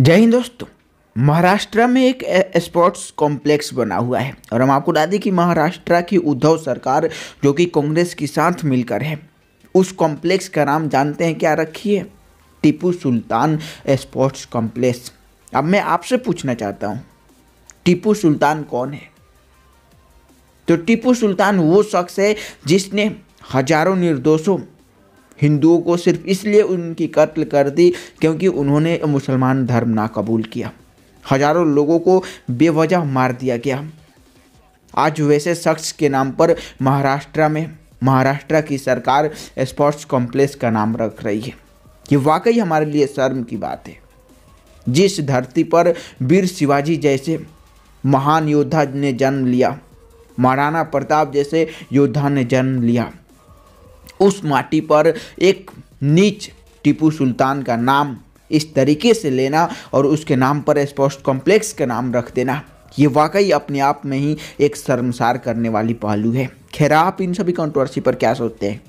जय हिंद दोस्तों महाराष्ट्र में एक स्पोर्ट्स कॉम्प्लेक्स बना हुआ है और हम आपको बता दें कि महाराष्ट्र की उद्धव सरकार जो कि कांग्रेस के साथ मिलकर है उस कॉम्प्लेक्स का नाम जानते हैं क्या रखिए है? टीपू सुल्तान स्पोर्ट्स कॉम्प्लेक्स अब मैं आपसे पूछना चाहता हूँ टीपू सुल्तान कौन है तो टीपू सुल्तान वो शख्स है जिसने हजारों निर्दोषों हिंदुओं को सिर्फ इसलिए उनकी कत्ल कर दी क्योंकि उन्होंने मुसलमान धर्म ना कबूल किया हजारों लोगों को बेवजह मार दिया गया आज वैसे शख्स के नाम पर महाराष्ट्र में महाराष्ट्र की सरकार स्पोर्ट्स कॉम्प्लेक्स का नाम रख रही है ये वाकई हमारे लिए शर्म की बात है जिस धरती पर वीर शिवाजी जैसे महान योद्धा ने जन्म लिया महाराणा प्रताप जैसे योद्धा ने जन्म लिया उस माटी पर एक नीच टीपू सुल्तान का नाम इस तरीके से लेना और उसके नाम पर स्पोर्ट्स कॉम्प्लेक्स का नाम रख देना ये वाकई अपने आप में ही एक शर्मसार करने वाली पहलू है खैर आप इन सभी कंट्रोवर्सी पर क्या सोचते हैं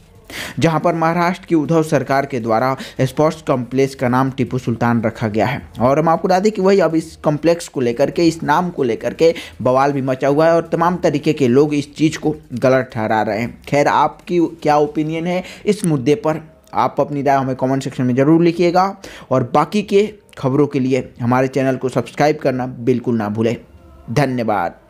जहां पर महाराष्ट्र की उद्धव सरकार के द्वारा स्पोर्ट्स कॉम्प्लेक्स का नाम टीपू सुल्तान रखा गया है और हम आपको बता दें कि वही अब इस कॉम्प्लेक्स को लेकर के इस नाम को लेकर के बवाल भी मचा हुआ है और तमाम तरीके के लोग इस चीज़ को गलत ठहरा रहे हैं खैर आपकी क्या ओपिनियन है इस मुद्दे पर आप अपनी राय हमें कमेंट सेक्शन में ज़रूर लिखिएगा और बाकी के खबरों के लिए हमारे चैनल को सब्सक्राइब करना बिल्कुल ना भूलें धन्यवाद